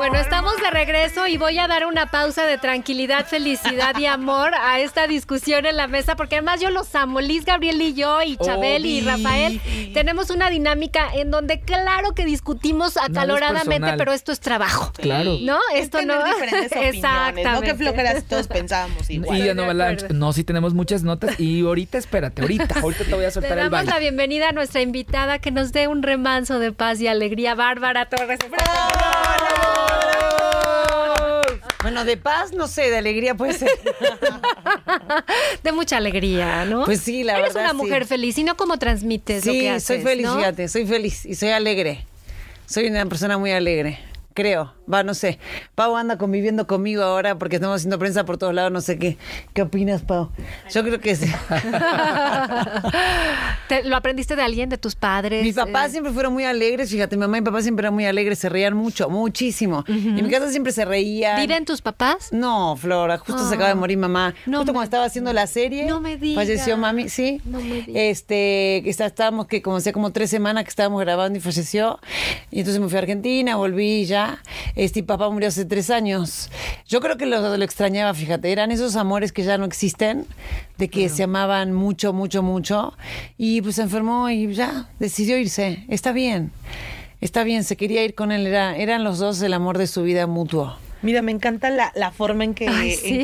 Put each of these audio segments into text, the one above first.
Bueno, estamos de regreso y voy a dar una pausa de tranquilidad, felicidad y amor a esta discusión en la mesa, porque además yo los amo, Liz, Gabriel y yo, y Chabel y Rafael, tenemos una dinámica en donde claro que discutimos acaloradamente, pero esto es trabajo. Claro. ¿No? Esto no. Diferentes opiniones, Exactamente. No que flojeras todos pensábamos igual. Y no, la, no, sí tenemos muchas notas y ahorita espérate, ahorita, ahorita te voy a soltar Le damos la bienvenida a nuestra invitada que nos dé un remanso de paz y alegría, Bárbara Torres. Bueno, de paz, no sé, de alegría puede ser. de mucha alegría, ¿no? Pues sí, la verdad. Eres una mujer feliz y no como transmites lo que haces. Sí, soy feliz, fíjate, soy feliz y soy alegre. Soy una persona muy alegre creo. Va, no sé. Pau anda conviviendo conmigo ahora porque estamos haciendo prensa por todos lados, no sé qué. ¿Qué opinas, Pau? Yo creo que sí. ¿Lo aprendiste de alguien, de tus padres? Mis papás eh. siempre fueron muy alegres, fíjate, mi mamá y mi papá siempre eran muy alegres, se reían mucho, muchísimo. En mi casa siempre se reía. ¿Viven tus papás? No, Flora, justo se acaba de ah, morir mamá. justo cuando estaba haciendo la serie. Falleció mami, sí. No me Este, estábamos que como hacía como tres semanas que estábamos grabando y falleció. Y entonces me fui a Argentina, volví ya este, papá murió hace tres años. Yo creo que lo, lo extrañaba, fíjate, eran esos amores que ya no existen, de que se amaban mucho, mucho, mucho, y pues se enfermó y ya, decidió irse, está bien, está bien, se quería ir con él, eran los dos el amor de su vida mutuo. Mira, me encanta la, forma en que,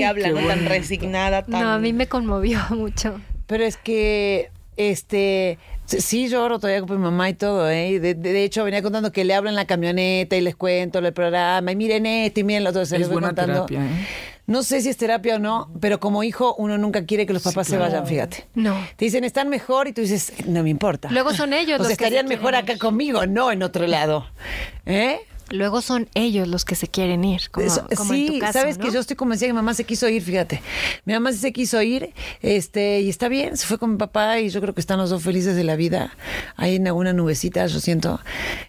hablan, tan resignada, No, a mí me conmovió mucho. Pero es que este, sí lloro todavía con mi mamá y todo, ¿eh? De, hecho, venía contando que le hablo en la camioneta y les cuento el programa, y miren esto y miren lo otro, se les voy contando. ¿eh? No sé si es terapia o no, pero como hijo uno nunca quiere que los papás se vayan, fíjate. No. Te dicen, están mejor y tú dices, no me importa. Luego son ellos. los estarían mejor acá conmigo, no en otro lado. ¿Eh? Luego son ellos los que se quieren ir, sí, sabes que yo estoy convencida que mi mamá se quiso ir, fíjate. Mi mamá sí se quiso ir, este, y está bien, se fue con mi papá y yo creo que están los dos felices de la vida. Ahí en alguna nubecita, yo siento.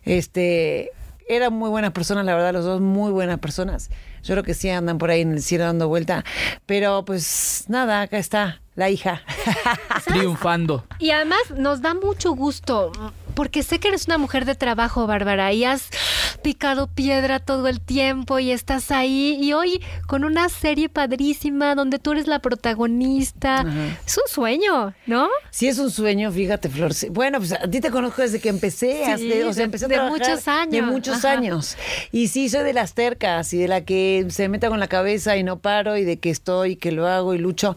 Este, eran muy buenas personas, la verdad, los dos muy buenas personas. Yo creo que sí andan por ahí en el cielo dando vuelta. Pero pues nada, acá está la hija. Triunfando. Y además nos da mucho gusto porque sé que eres una mujer de trabajo, Bárbara, y has picado piedra todo el tiempo y estás ahí. Y hoy con una serie padrísima donde tú eres la protagonista. Es un sueño, ¿no? Sí, es un sueño, fíjate, Flor. Bueno, pues a ti te conozco desde que empecé, sí, o sea, empecé de muchos años. De muchos años. Y sí, soy de las tercas y de la que se meta con la cabeza y no paro y de que estoy, que lo hago y lucho.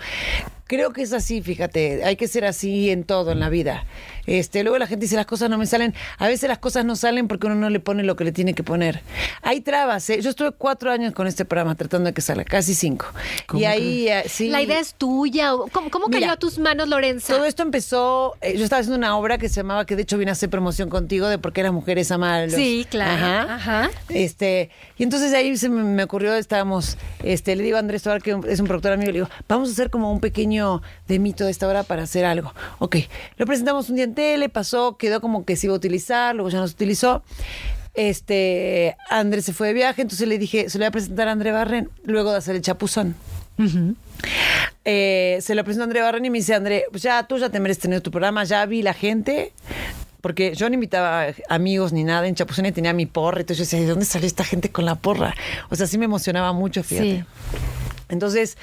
Creo que es así, fíjate, hay que ser así en todo, en la vida. Este, luego la gente dice las cosas no me salen. A veces las cosas no salen porque uno no le pone lo que le tiene que poner. Hay trabas. ¿eh? Yo estuve cuatro años con este programa tratando de que salga, casi cinco. Y ahí eh, La idea es tuya. ¿Cómo, cayó a tus manos, Lorenzo? Todo esto empezó. Eh, yo estaba haciendo una obra que se llamaba, que de hecho vine a hacer promoción contigo de por qué las mujeres aman. Los... Sí, claro. Ajá. Este, y entonces ahí se me, ocurrió, estábamos, este, le digo a Andrés Tobar, que es un productor amigo, le digo, vamos a hacer como un pequeño de mito de esta hora para hacer algo. Ok, lo presentamos un día le pasó, quedó como que se iba a utilizar, luego ya no se utilizó. Este, Andrés se fue de viaje, entonces le dije, se lo voy a presentar a André Barren, luego de hacer el chapuzón. Eh, se lo presentó a André Barren y me dice, André, pues ya tú ya te mereces tener tu programa, ya vi la gente, porque yo no invitaba amigos ni nada en Chapuzón y tenía mi porra, entonces yo decía, ¿de dónde salió esta gente con la porra? O sea, sí me emocionaba mucho, fíjate. Entonces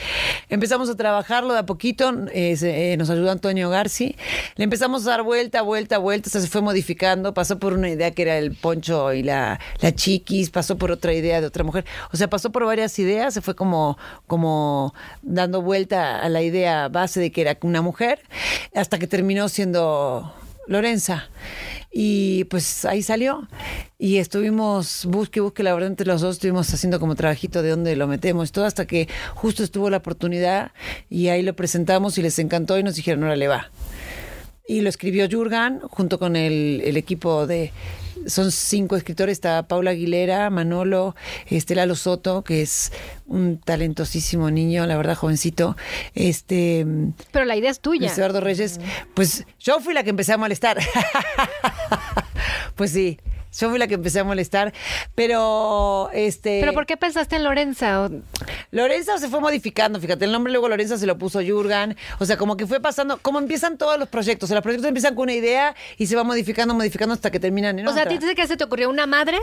empezamos a trabajarlo de a poquito, eh, nos ayudó Antonio Garci, le empezamos a dar vuelta, vuelta, vuelta, se fue modificando, pasó por una idea que era el poncho y la, chiquis, pasó por otra idea de otra mujer, o sea, pasó por varias ideas, se fue como, como dando vuelta a la idea base de que era una mujer, hasta que terminó siendo Lorenza. Y pues ahí salió. Y estuvimos busque busque, la verdad, entre los dos estuvimos haciendo como trabajito de dónde lo metemos, todo hasta que justo estuvo la oportunidad y ahí lo presentamos y les encantó y nos dijeron, le va. Y lo escribió Jurgen junto con el equipo de son cinco escritores, está Paula Aguilera, Manolo, Estela Lalo Soto, que es un talentosísimo niño, la verdad, jovencito. Este Pero la idea es tuya. Eduardo Reyes, pues yo fui la que empecé a molestar. pues sí. Yo fui la que empecé a molestar, pero este... ¿Pero por qué pensaste en Lorenza? Lorenza se fue modificando, fíjate, el nombre luego Lorenza se lo puso Jurgen, o sea, como que fue pasando, como empiezan todos los proyectos, o los proyectos empiezan con una idea y se va modificando, modificando hasta que terminan en O sea, ¿a ti te que se te ocurrió una madre?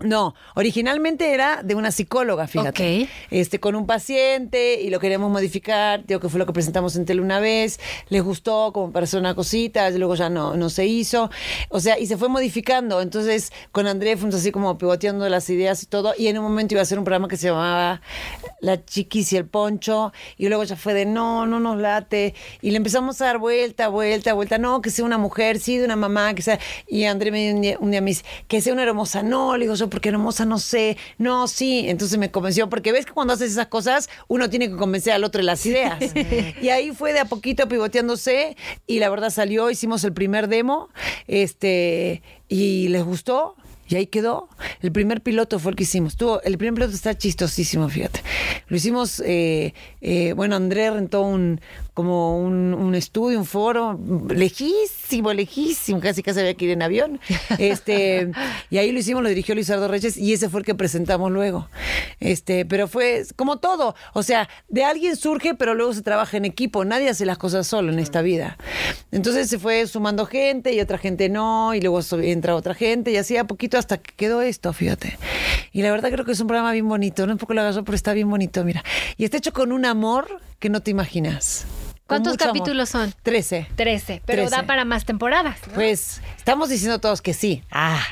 No, originalmente era de una psicóloga, fíjate. Este, con un paciente y lo queríamos modificar, digo que fue lo que presentamos en tele una vez, le gustó como para hacer cosita y luego ya no, no se hizo. O sea, y se fue modificando. Entonces, con André fuimos así como pivoteando las ideas y todo, y en un momento iba a ser un programa que se llamaba La Chiquis y el Poncho, y luego ya fue de no, no nos late, y le empezamos a dar vuelta, vuelta, vuelta, no, que sea una mujer, sí, de una mamá, que sea, y André me dio un día, que sea una hermosa, no, le digo yo, porque hermosa, no sé. No, sí. Entonces me convenció, porque ves que cuando haces esas cosas, uno tiene que convencer al otro de las ideas. y ahí fue de a poquito pivoteándose y la verdad salió, hicimos el primer demo este, y les gustó. Y ahí quedó. El primer piloto fue el que hicimos. Tuvo, el primer piloto está chistosísimo, fíjate. Lo hicimos, eh, eh, bueno, André rentó un, como un, estudio, un foro, lejísimo, lejísimo, casi casi había que ir en avión. Este, y ahí lo hicimos, lo dirigió Luisardo Reyes y ese fue el que presentamos luego. Este, pero fue como todo. O sea, de alguien surge, pero luego se trabaja en equipo. Nadie hace las cosas solo en esta vida. Entonces se fue sumando gente y otra gente no, y luego entra otra gente y así a poquito hasta que quedó esto, fíjate. Y la verdad creo que es un programa bien bonito, no un poco lo agarró, pero está bien bonito, mira. Y está hecho con un amor que no te imaginas. ¿Cuántos capítulos son? Trece. Trece, pero da para más temporadas. Pues estamos diciendo todos que sí. Ah.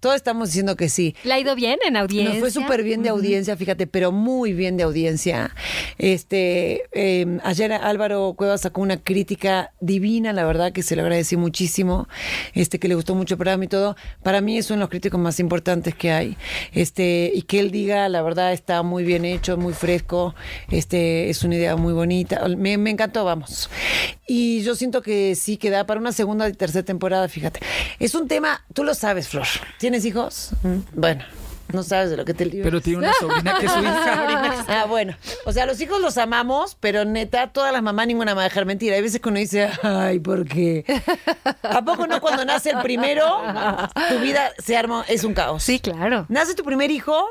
Todos estamos diciendo que sí. ¿Le ha ido bien en audiencia? Nos fue súper bien de audiencia, fíjate, pero muy bien de audiencia. Este, em, ayer Álvaro Cueva sacó una crítica divina, la verdad, que se lo agradecí muchísimo, este, que le gustó mucho el programa y todo. Para mí es uno de los críticos más importantes que hay. Este, y que él diga, la verdad, está muy bien hecho, muy fresco, este, es una idea muy bonita. Me, me encantó, vamos. Y yo siento que sí queda para una segunda y tercera temporada, fíjate. Es un tema, tú lo sabes, Flor. ¿Tienes hijos? Mm. Bueno, no sabes de lo que te libras. Pero tiene una sobrina que es su hija. ah, bueno. O sea, los hijos los amamos, pero neta, todas las mamás ninguna va a dejar mentira. Hay veces que uno dice, ay, ¿por qué? ¿A poco no cuando nace el primero, tu vida se arma, es un caos? Sí, claro. Nace tu primer hijo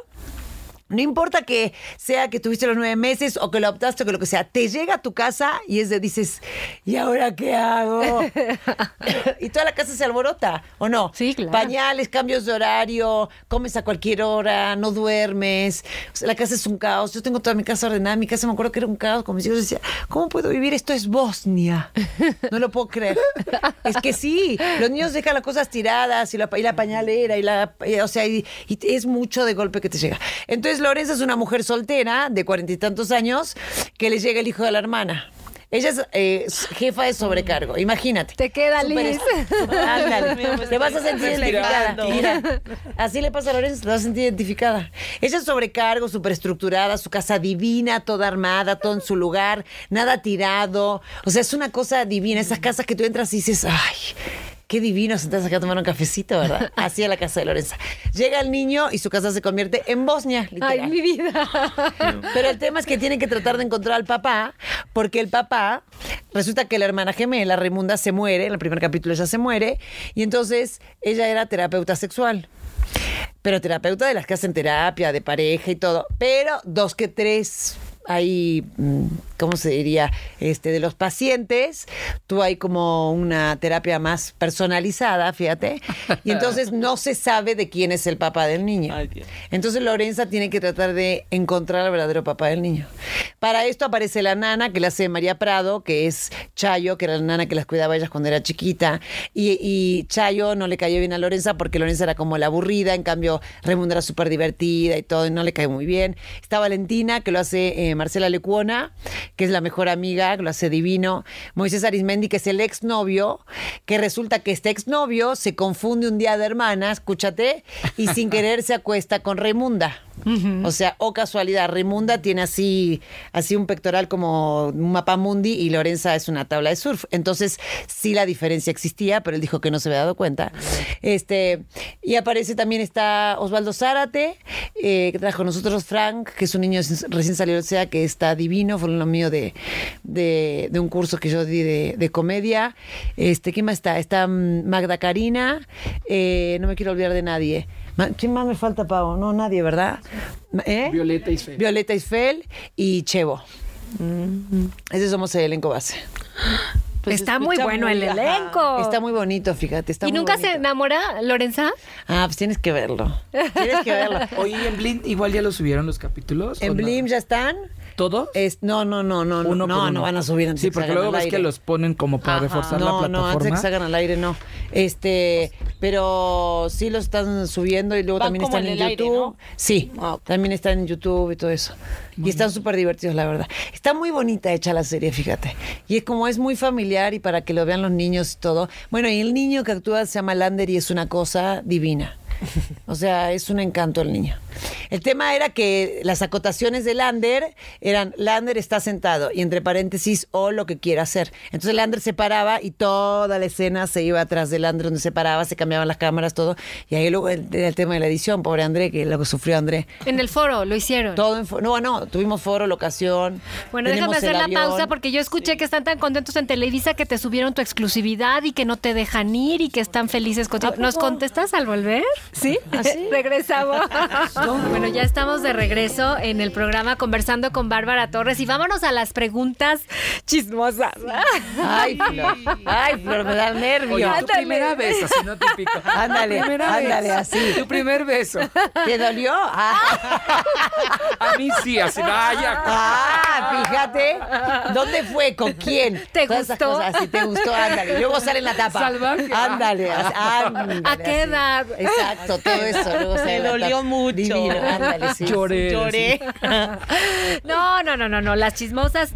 no importa que sea que tuviste los nueve meses o que lo optaste o que lo que sea, te llega a tu casa y es de dices, ¿y ahora qué hago? y toda la casa se alborota, ¿o no? Sí, claro. Pañales, cambios de horario, comes a cualquier hora, no duermes. la casa es un caos. Yo tengo toda mi casa ordenada, mi casa me acuerdo que era un caos con mis hijos. Decía, ¿cómo puedo vivir? Esto es Bosnia. No lo puedo creer. es que sí, los niños dejan las cosas tiradas y la, la pañalera y la. Eh, o sea, y es mucho de golpe que te llega. Entonces, Lorenza es una mujer soltera de cuarenta y tantos años que le llega el hijo de la hermana. Ella es eh, jefa de sobrecargo, imagínate. Te queda Liz. Te vas a sentir identificada. así le pasa a Lorenzo, te vas a sentir identificada. Ella es sobrecargo, superestructurada, su casa divina, toda armada, todo en su lugar, nada tirado. O sea, es una cosa divina. Esas casas que tú entras y dices, ay, qué divino sentarse acá a tomar un cafecito, ¿verdad? Así a la casa de Lorenza. Llega el niño y su casa se convierte en Bosnia, literal. Ay, mi vida. Pero el tema es que tienen que tratar de encontrar al papá, porque el papá, resulta que la hermana gemela, Raimunda, se muere, en el primer capítulo ella se muere, y entonces ella era terapeuta sexual pero terapeuta de las que hacen terapia, de pareja y todo, pero dos que tres hay, mm, ¿cómo se diría? Este, de los pacientes, tú hay como una terapia más personalizada, fíjate, y entonces no se sabe de quién es el papá del niño. Entonces Lorenza tiene que tratar de encontrar al verdadero papá del niño. Para esto aparece la nana que la hace María Prado, que es Chayo, que era la nana que las cuidaba ellas cuando era chiquita, y, Chayo no le cayó bien a Lorenza porque Lorenza era como la aburrida, en cambio Raimundo era súper divertida y todo, y no le cae muy bien. Está Valentina, que lo hace... Eh, Marcela Lecuona, que es la mejor amiga, lo hace divino. Moisés Arismendi, que es el exnovio, que resulta que este exnovio se confunde un día de hermanas escúchate, y sin querer se acuesta con Raimunda. O sea, o oh casualidad, Raimunda tiene así, así un pectoral como un mapa mundi y Lorenza es una tabla de surf. Entonces, sí la diferencia existía, pero él dijo que no se había dado cuenta. Este, y aparece también está Osvaldo Zárate, eh, que trajo nosotros Frank, que es un niño recién salido de que está divino, fue lo mío de, un curso que yo di de, comedia. Este, ¿Quién más está? Está mm, Magda Karina, eh, no me quiero olvidar de nadie. ¿Quién más me falta, Pau? No, nadie, ¿verdad? ¿Eh? Violeta Isfel. Violeta Isfel y Chevo. Mm, mm. Ese somos el elenco base. Pues está muy bueno el elenco. Está muy bonito, fíjate. Está ¿Y nunca se enamora Lorenza? Ah, pues tienes que verlo. Tienes que verlo. Oye, en Blim igual ya lo subieron los capítulos. ¿En Blim ya están? ¿Todos? Es, no, no, no, no, no, no van a subir antes Sí, porque luego ves que los ponen como para reforzar la plataforma. No, antes de que salgan al aire, no. Este, pero sí lo están subiendo y luego también están en, YouTube. Sí, ah, también están en YouTube y todo eso. y están súper divertidos, la verdad. Está muy bonita hecha la serie, fíjate. Y es como es muy familiar y para que lo vean los niños y todo. Bueno, y el niño que actúa se llama Lander y es una cosa divina. O sea, es un encanto el niño. El tema era que las acotaciones de Lander eran Lander está sentado y entre paréntesis o lo que quiera hacer. Entonces Lander se paraba y toda la escena se iba atrás de Lander donde se paraba, se cambiaban las cámaras, todo. Y ahí luego el, el tema de la edición, pobre André, que lo sufrió André. En el foro lo hicieron. Todo en foro. No, no, tuvimos foro, locación. Bueno, déjame hacer la pausa porque yo escuché que están tan contentos en Televisa que te subieron tu exclusividad y que no te dejan ir y que están felices contigo. ¿Nos contestas al volver? ¿Sí? ¿Así? ¿Ah, Regresamos. bueno, ya estamos de regreso en el programa conversando con Bárbara Torres y vámonos a las preguntas chismosas. Ay, Flor. Ay, Flor, me da nervio. tu primera vez, así no te pico. Ándale, ándale, así. Tu primer beso. ¿Te dolió? Ah. A mí sí, así vaya. Ah, fíjate. ¿Dónde fue? ¿Con quién? ¿Te gustó? si te gustó, ándale. Luego sale en la tapa. Salvaje. Ándale, ándale. ¿A qué edad? Exacto todo eso. se dolió mucho. Lloré. no, no, no, no, no. Las chismosas.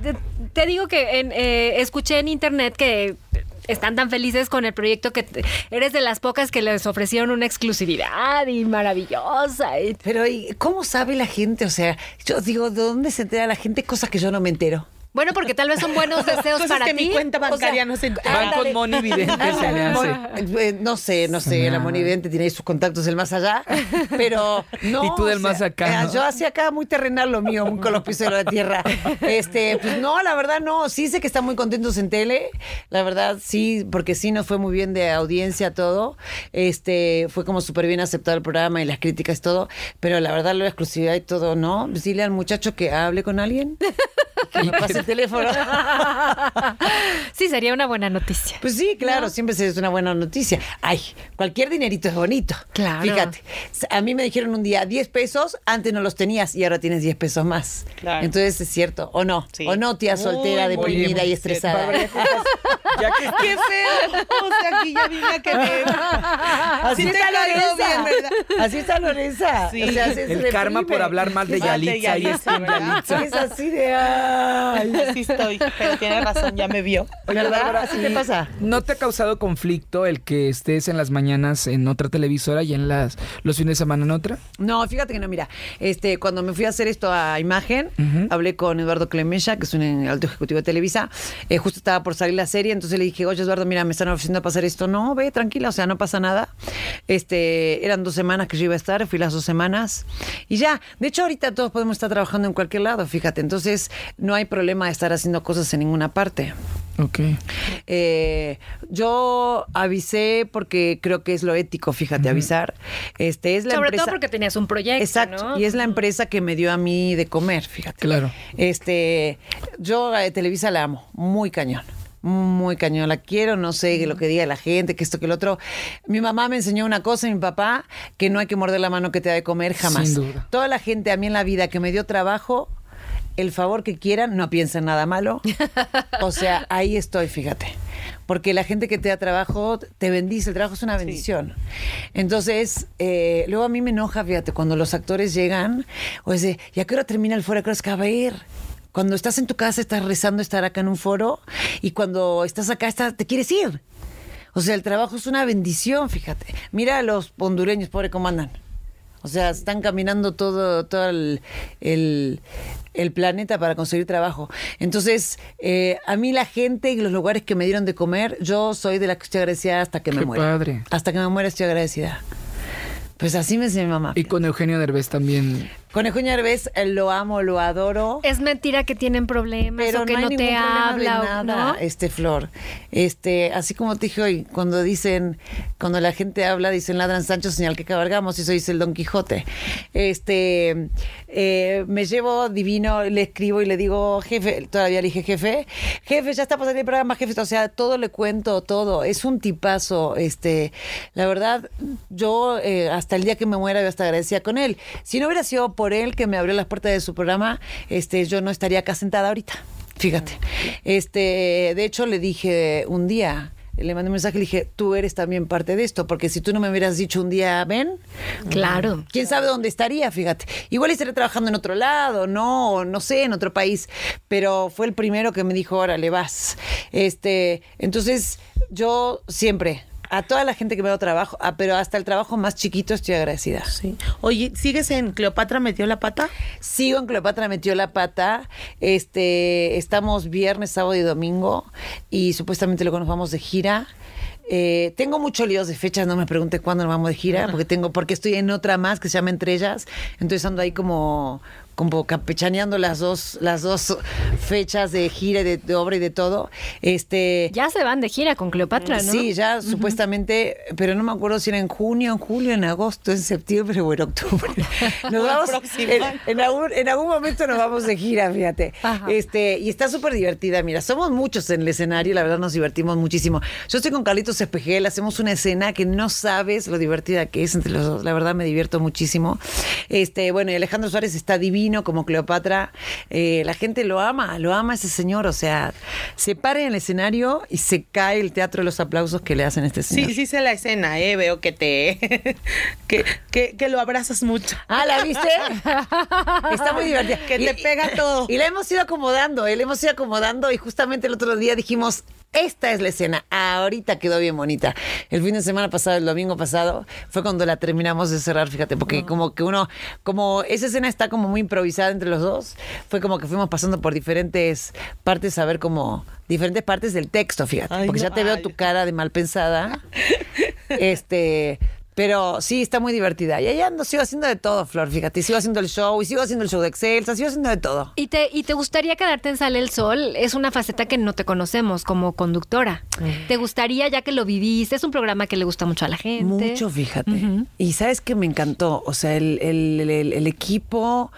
Te, digo que eh, escuché en internet que están tan felices con el proyecto que eres de las pocas que les ofrecieron una exclusividad y maravillosa. Pero cómo sabe la gente? O sea, yo digo, ¿de dónde se entera la gente cosas que yo no me entero? Bueno, porque tal vez son buenos deseos Cosas para que mi cuenta bancaria no se Van con Moni Vidente, se le hace. Eh, no sé, no sé, la Moni Vidente tiene sus contactos del más allá, pero no. Y tú del más acá. Eh, yo hacía acá muy terrenal lo mío, con los pisos de la tierra. Este, pues no, la verdad no, sí sé que están muy contentos en tele, la verdad sí, porque sí nos fue muy bien de audiencia todo. Este, fue como súper bien aceptado el programa y las críticas y todo, pero la verdad la exclusividad y todo, ¿no? le al muchacho que hable con alguien. Que me pase teléfono. sí, sería una buena noticia. Pues sí, claro, siempre es una buena noticia. Ay, cualquier dinerito es bonito. Claro. Fíjate, a mí me dijeron un día 10 pesos, antes no los tenías y ahora tienes 10 pesos más. Claro. Entonces es cierto, o no. O no, tía soltera, deprimida y estresada. qué feo. O sea, aquí ya vine que querer. Así está Lorenza. Así está Lorenza. Sí. O el karma por hablar mal de Yalitza. y es, este Yalitza. es así de ay, sí estoy, pero tiene razón, ya me vio. ¿verdad? pasa? ¿No te ha causado conflicto el que estés en las mañanas en otra televisora y en las los fines de semana en otra? No, fíjate que no, mira, este, cuando me fui a hacer esto a imagen, hablé con Eduardo Clemella, que es un eh, alto ejecutivo de Televisa, eh, justo estaba por salir la serie, entonces le dije, oye Eduardo, mira, me están ofreciendo a pasar esto, no, ve, tranquila, o sea, no pasa nada. Este, eran dos semanas que yo iba a estar, fui las dos semanas y ya, de hecho ahorita todos podemos estar trabajando en cualquier lado, fíjate, entonces no hay problema estar haciendo cosas en ninguna parte. Ok. Eh, yo avisé porque creo que es lo ético, fíjate, avisar. Este, es la Sobre todo porque tenías un proyecto. Exacto. Y es la empresa que me dio a mí de comer, fíjate. Claro. Este, yo a Televisa la amo, muy cañón muy cañón, la quiero, no sé lo que diga la gente, que esto, que el otro. Mi mamá me enseñó una cosa, mi papá, que no hay que morder la mano que te da de comer jamás. Sin duda. Toda la gente a mí en la vida que me dio trabajo, el favor que quieran, no piensen nada malo. O sea, ahí estoy, fíjate. Porque la gente que te da trabajo te bendice, el trabajo es una bendición. Entonces, eh, luego a mí me enoja, fíjate, cuando los actores llegan, o sea, ¿y a qué hora termina el foro? ¿A qué hora que va a ir? Cuando estás en tu casa estás rezando estar acá en un foro y cuando estás acá estás, te quieres ir. O sea, el trabajo es una bendición, fíjate. Mira a los hondureños, pobre, cómo andan. O sea, están caminando todo, todo el, planeta para conseguir trabajo. Entonces, eh, a mí la gente y los lugares que me dieron de comer, yo soy de la que estoy agradecida hasta que me muera. Padre. Hasta que me muera estoy agradecida. Pues así me dice mi mamá. Y con Eugenio Derbez también. Conejo Ñarves, eh, lo amo, lo adoro. Es mentira que tienen problemas o que no, te habla nada, Este Flor, este, así como te dije hoy, cuando dicen, cuando la gente habla, dicen ladran Sancho, señal que cabalgamos, y eso dice el Don Quijote. Este, eh, me llevo divino, le escribo y le digo, jefe, todavía le dije jefe, jefe, ya está pasando el programa, jefe, o sea, todo le cuento, todo. Es un tipazo, este, la verdad, yo eh, hasta el día que me muera yo hasta agradecía con él. Si no hubiera sido por él que me abrió las puertas de su programa, este, yo no estaría acá sentada ahorita. Fíjate. Este, de hecho, le dije un día, le mandé un mensaje y le dije, tú eres también parte de esto, porque si tú no me hubieras dicho un día, ven, claro. ¿Quién sabe dónde estaría? Fíjate. Igual estaría trabajando en otro lado, ¿no? no sé, en otro país, pero fue el primero que me dijo, órale, vas. Este, entonces, yo siempre a toda la gente que me da trabajo, ah, pero hasta el trabajo más chiquito estoy agradecida. Sí. Oye, ¿sigues en Cleopatra metió la pata? Sigo en Cleopatra metió la pata. Este, estamos viernes, sábado y domingo y supuestamente luego nos vamos de gira. Eh, tengo muchos líos de fechas, no me pregunte cuándo nos vamos de gira, porque tengo, porque estoy en otra más que se llama Entre ellas, entonces ando ahí como como capechaneando las dos, las dos fechas de gira de, obra y de todo. Este, ya se van de gira con Cleopatra, ¿no? Sí, ya supuestamente, pero no me acuerdo si era en junio, en julio, en agosto, en septiembre o en octubre. Nos vamos, en, algún, momento nos vamos de gira, fíjate. Este, y está súper divertida, mira, somos muchos en el escenario, la verdad nos divertimos muchísimo. Yo estoy con Carlitos Espejel, hacemos una escena que no sabes lo divertida que es entre los dos, la verdad me divierto muchísimo. Este, bueno, y Alejandro Suárez está divino como Cleopatra. Eh, la gente lo ama, lo ama ese señor. O sea, se para en el escenario y se cae el teatro de los aplausos que le hacen a este señor. Sí, sí sé la escena, eh, Veo que te... que, que, lo abrazas mucho. Ah, ¿la viste? Está muy divertida. Que te pega todo. Y la hemos ido acomodando, eh, le hemos ido acomodando y justamente el otro día dijimos, esta es la escena. Ahorita quedó bien bonita. El fin de semana pasado, el domingo pasado, fue cuando la terminamos de cerrar, fíjate, porque como que uno, como esa escena está como muy improvisada entre los dos, fue como que fuimos pasando por diferentes partes a ver como diferentes partes del texto, fíjate, porque ya te veo tu cara de mal pensada. este, pero sí, está muy divertida. Y ella ando, sigo haciendo de todo, Flor, fíjate. Sigo haciendo el show, y sigo haciendo el show de Excel sigo haciendo de todo. ¿Y te, y te gustaría quedarte en Sale el Sol? Es una faceta que no te conocemos como conductora. Mm. ¿Te gustaría, ya que lo viviste? Es un programa que le gusta mucho a la gente. Mucho, fíjate. Y sabes que me encantó. O sea, el, el, el equipo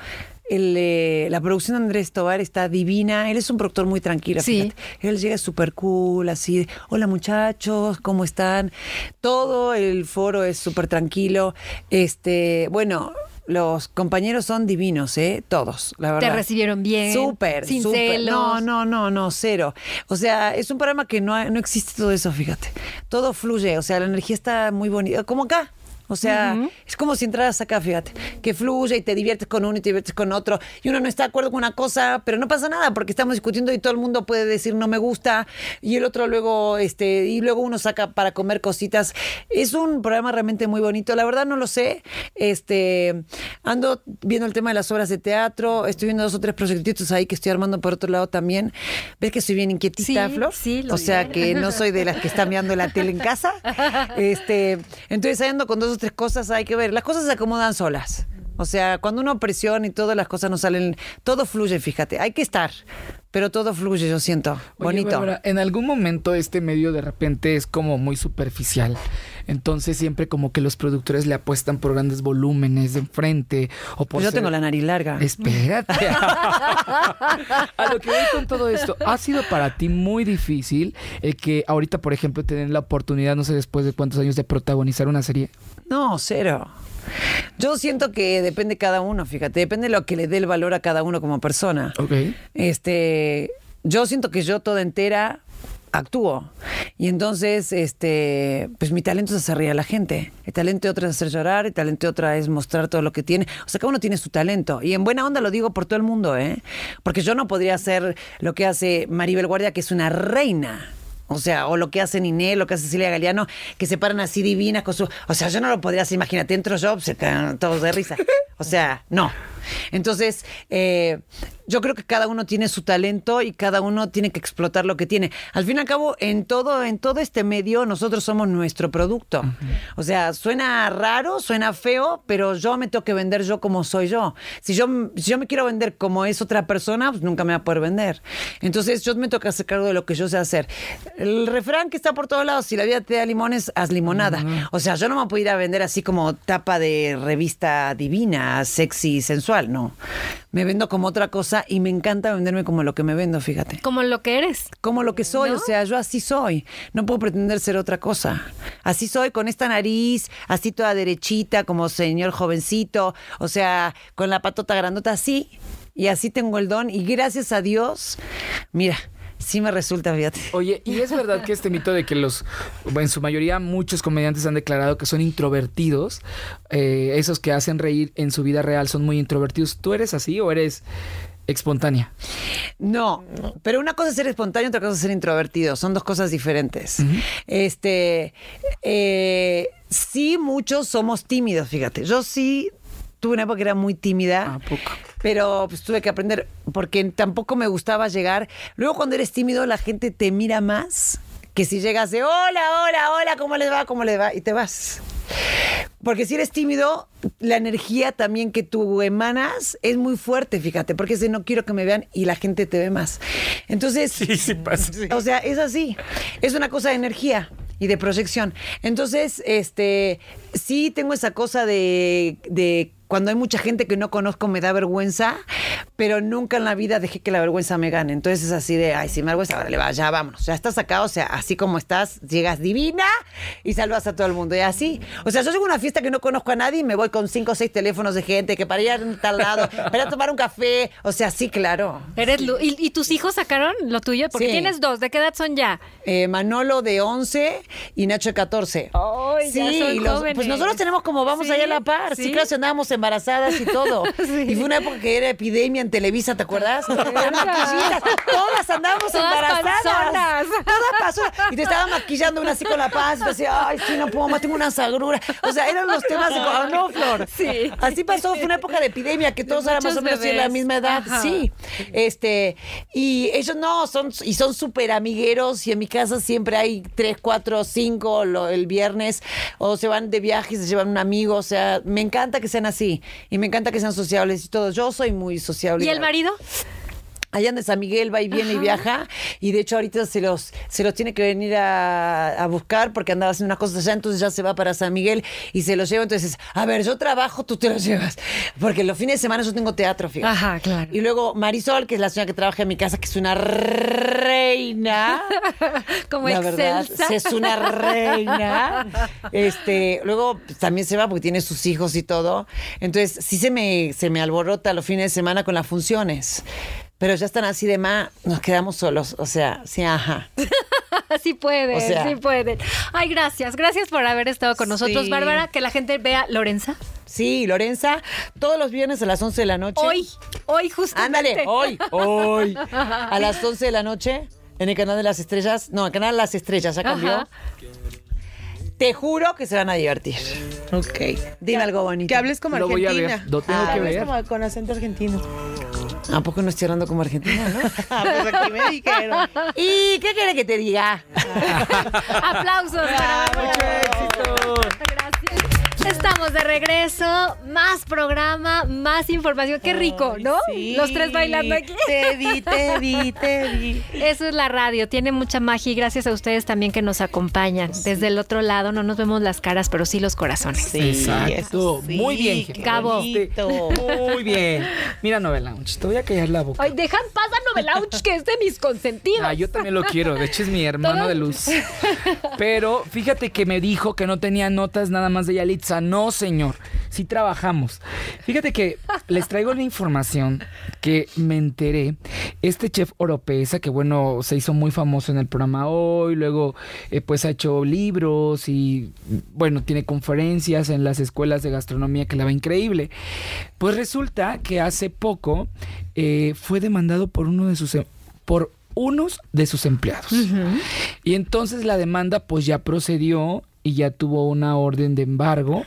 eh, la producción de Andrés Tobar está divina. Él es un productor muy tranquilo. Sí. Él llega súper cool, así, hola muchachos, ¿cómo están? Todo el foro es súper tranquilo. Este, bueno, los compañeros son divinos, ¿eh? Todos, la verdad. Te recibieron bien. Súper, sin No, no, no, no, cero. O sea, es un programa que no, no existe todo eso, fíjate. Todo fluye, o sea, la energía está muy bonita. Como acá, o sea, es como si entraras acá, fíjate, que fluye y te diviertes con uno y te diviertes con otro. Y uno no está de acuerdo con una cosa, pero no pasa nada porque estamos discutiendo y todo el mundo puede decir no me gusta y el otro luego, este, y luego uno saca para comer cositas. Es un programa realmente muy bonito. La verdad no lo sé. Este, ando viendo el tema de las obras de teatro, estoy viendo dos o tres proyectitos ahí que estoy armando por otro lado también. ¿Ves que soy bien inquietita, Flor? O sea, que no soy de las que están mirando la tele en casa. Este, entonces ando con dos tres cosas hay que ver. Las cosas se acomodan solas. O sea, cuando uno presiona y todas las cosas no salen, todo fluye, fíjate, hay que estar, pero todo fluye, yo siento. Bonito. en algún momento este medio de repente es como muy superficial. Entonces siempre como que los productores le apuestan por grandes volúmenes de enfrente o Yo tengo la nariz larga. Espérate. a lo que voy con todo esto, ha sido para ti muy difícil el que ahorita, por ejemplo, tener la oportunidad, no sé después de cuántos años de protagonizar una serie. No, cero. Yo siento que depende cada uno, fíjate, depende de lo que le dé el valor a cada uno como persona. Este, yo siento que yo toda entera actúo. Y entonces, este, pues mi talento es hacer reír a la gente. El talento de otra es hacer llorar, el talento de otra es mostrar todo lo que tiene. O sea, cada uno tiene su talento. Y en buena onda lo digo por todo el mundo, ¿eh? Porque yo no podría hacer lo que hace Maribel Guardia, que es una reina. O sea, o lo que hace Niné, lo que hace Cecilia Galeano, que se paran así divinas con su. O sea, yo no lo podría hacer, imagínate, entro yo, se todos de risa. O sea, no. Entonces, eh, yo creo que cada uno tiene su talento y cada uno tiene que explotar lo que tiene. Al fin y al cabo, en todo, en todo este medio, nosotros somos nuestro producto. O sea, suena raro, suena feo, pero yo me tengo que vender yo como soy yo. Si yo, yo me quiero vender como es otra persona, pues nunca me va a poder vender. Entonces, yo me tengo que hacer cargo de lo que yo sé hacer. El refrán que está por todos lados, si la vida te da limones, haz limonada. O sea, yo no me puedo ir a vender así como tapa de revista divina, sexy, sensual no. Me vendo como otra cosa y me encanta venderme como lo que me vendo, fíjate. Como lo que eres. Como lo que soy, o sea, yo así soy. No puedo pretender ser otra cosa. Así soy con esta nariz, así toda derechita, como señor jovencito, o sea, con la patota grandota así. Y así tengo el don y gracias a Dios, mira, sí me resulta, fíjate. Oye, ¿y es verdad que este mito de que los, en su mayoría muchos comediantes han declarado que son introvertidos, eh, esos que hacen reír en su vida real son muy introvertidos? ¿Tú eres así o eres espontánea. No, pero una cosa es ser espontáneo, otra cosa es ser introvertido. Son dos cosas diferentes. Este, eh, sí, muchos somos tímidos, fíjate. Yo sí tuve una época que era muy tímida. Pero pues, tuve que aprender, porque tampoco me gustaba llegar. Luego cuando eres tímido, la gente te mira más que si llegas de hola, hola, hola, ¿cómo les va? ¿Cómo les va? Y te vas. Porque si eres tímido, la energía también que tú emanas es muy fuerte, fíjate, porque es no quiero que me vean y la gente te ve más. Entonces, O sea, es así. Es una cosa de energía y de proyección. Entonces, este, sí tengo esa cosa de cuando hay mucha gente que no conozco me da vergüenza, pero nunca en la vida dejé que la vergüenza me gane. Entonces es así de, ay, si me vergüenza, le va, ya vámonos. Ya estás acá, o sea, así como estás, llegas divina y salvas a todo el mundo. Y así. O sea, yo llego a una fiesta que no conozco a nadie y me voy con cinco o seis teléfonos de gente que para ir a tal lado, para tomar un café. O sea, sí, claro. Eres ¿Y, tus hijos sacaron lo tuyo? Porque tienes dos. ¿De qué edad son ya? Eh, Manolo de 11 y Nacho de 14. sí, ya son Pues nosotros tenemos como vamos allá a la par. Sí, claro, si andábamos en embarazadas y todo. Y fue una época que era epidemia en Televisa, ¿te acuerdas? todas andábamos embarazadas. Todas Y te estaba maquillando una así con la paz, y te decía, ay, sí, no puedo más, tengo una sagrura. O sea, eran los temas de ah, no, Flor. Sí. Así pasó, fue una época de epidemia que todos eran más o menos de la misma edad. Sí. Este, y ellos no, son, y son súper amigueros, y en mi casa siempre hay tres, cuatro, cinco el viernes, o se van de viaje, se llevan un amigo, o sea, me encanta que sean así. Y me encanta que sean sociables y todo. Yo soy muy sociable. ¿Y el marido? allá en San Miguel va y viene y viaja y de hecho ahorita se los, se los tiene que venir a, buscar porque andaba haciendo unas cosas allá, entonces ya se va para San Miguel y se los lleva. Entonces, a ver, yo trabajo, tú te los llevas. Porque los fines de semana yo tengo teatro, fíjate. Ajá, claro. Y luego Marisol, que es la señora que trabaja en mi casa, que es una reina. Como la verdad, es una reina. Este, luego también se va porque tiene sus hijos y todo. Entonces, sí se me, se me alborota los fines de semana con las funciones. Pero ya están así de más, nos quedamos solos. O sea, sí, ajá. sí pueden, sí pueden. Ay, gracias. Gracias por haber estado con nosotros, Bárbara. Que la gente vea Lorenza. Sí, Lorenza, todos los viernes a las 11 de la noche. Hoy, hoy justo Ándale, hoy, hoy. A las 11 de la noche en el canal de las estrellas. No, el canal de las estrellas ya cambió. Te juro que se van a divertir. Ok. Dime algo bonito. Que hables como Voy a ver. Ah, con acento argentino. ¿A poco no estoy hablando como argentina, no? Ah, pues me dijeron. ¿Y qué quiere que te diga? Aplausos. para mucho éxito. Gracias. Estamos de regreso, más programa, más información. Qué rico, ¿no? Los tres bailando aquí. Te vi, te vi, te vi. Eso es la radio, tiene mucha magia y gracias a ustedes también que nos acompañan. Desde el otro lado no nos vemos las caras, pero sí los corazones. Sí, Exacto. muy bien, Cabo. Muy bien. Mira Novelaunch, te voy a callar la boca. Ay, dejan paz a Novelaunch, que es de mis consentidos. Ah, yo también lo quiero, de hecho es mi hermano de luz. Pero fíjate que me dijo que no tenía notas nada más de Yalitza no, señor. Sí trabajamos. Fíjate que les traigo la información que me enteré. Este chef oropesa, que bueno, se hizo muy famoso en el programa hoy, luego eh, pues ha hecho libros y bueno, tiene conferencias en las escuelas de gastronomía que la va increíble. Pues resulta que hace poco eh, fue demandado por uno de sus... Em, por unos de sus empleados. Y entonces la demanda pues ya procedió y ya tuvo una orden de embargo,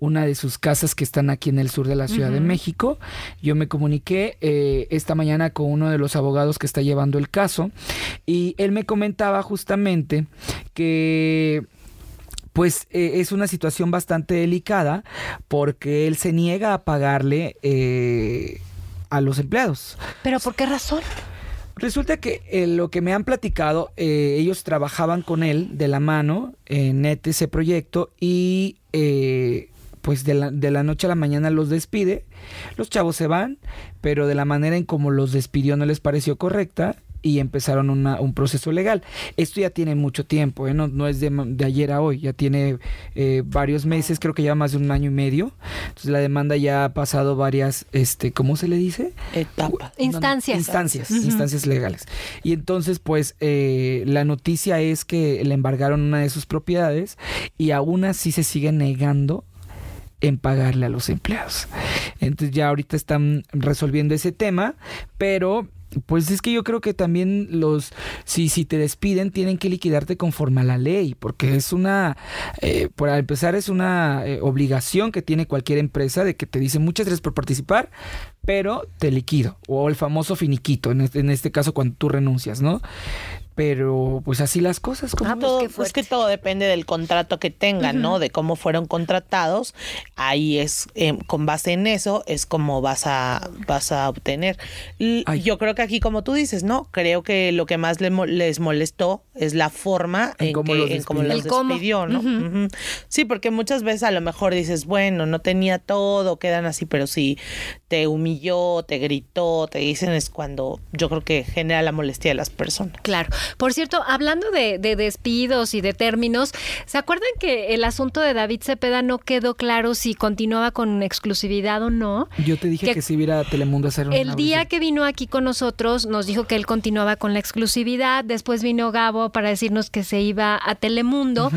una de sus casas que están aquí en el sur de la Ciudad de México. Yo me comuniqué eh, esta mañana con uno de los abogados que está llevando el caso y él me comentaba justamente que pues e, es una situación bastante delicada porque él se niega a pagarle eh, a los empleados. ¿Pero por qué razón? Resulta que eh, lo que me han platicado, eh, ellos trabajaban con él de la mano en e ese proyecto y eh, pues de la, de la, noche a la mañana los despide. Los chavos se van, pero de la manera en como los despidió no les pareció correcta y empezaron un proceso legal. Esto ya tiene mucho tiempo, ¿eh? no, es de, ayer a hoy, ya tiene eh, varios meses, creo que ya más de un año y medio. Entonces la demanda ya ha pasado varias, este, ¿cómo se le dice? Etapas. Instancias. Instancias, instancias legales. Y entonces, pues, eh, la noticia es que le embargaron una de sus propiedades y aún así se sigue negando en pagarle a los empleados. Entonces ya ahorita están resolviendo ese tema, pero pues es que yo creo que también los, si, si te despiden, tienen que liquidarte conforme a la ley, porque es una, eh, para empezar, es una eh, obligación que tiene cualquier empresa de que te dicen muchas gracias por participar, pero te liquido, o el famoso finiquito, en en este caso cuando tú renuncias, ¿no? pero pues así las cosas como ah, pues, pues, que todo depende del contrato que tengan, ¿no? De cómo fueron contratados. Ahí es eh, con base en eso es como vas a vas a obtener. Yo creo que aquí como tú dices, ¿no? Creo que lo que más les molestó es la forma en, cómo que, los despidió, ¿no? Sí, porque muchas veces a lo mejor dices, bueno, no tenía todo, quedan así, pero si te humilló, te gritó, te dicen es cuando yo creo que genera la molestia de las personas. Claro. Por cierto, hablando de, despidos y de términos, ¿se acuerdan que el asunto de David Cepeda no quedó claro si continuaba con exclusividad o no? Yo te dije que, sí iba a Telemundo a hacer El día que vino aquí con nosotros, nos dijo que él continuaba con la exclusividad. Después vino Gabo para decirnos que se iba a Telemundo.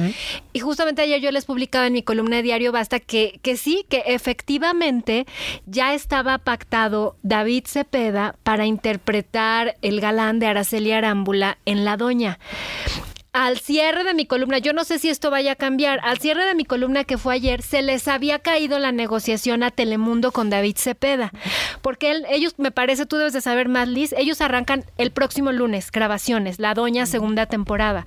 Y justamente ayer yo les publicaba en mi columna de Diario Basta que, que sí, que efectivamente ya estaba pactado David Cepeda para interpretar el galán de Araceli Arámbula en la Doña. Al cierre de mi columna, yo no sé si esto vaya a cambiar, al cierre de mi columna que fue ayer, se les había caído la negociación a Telemundo con David Cepeda, porque ellos, me parece, tú debes de saber más, Liz, ellos arrancan el próximo lunes, grabaciones, La Doña mm. segunda temporada,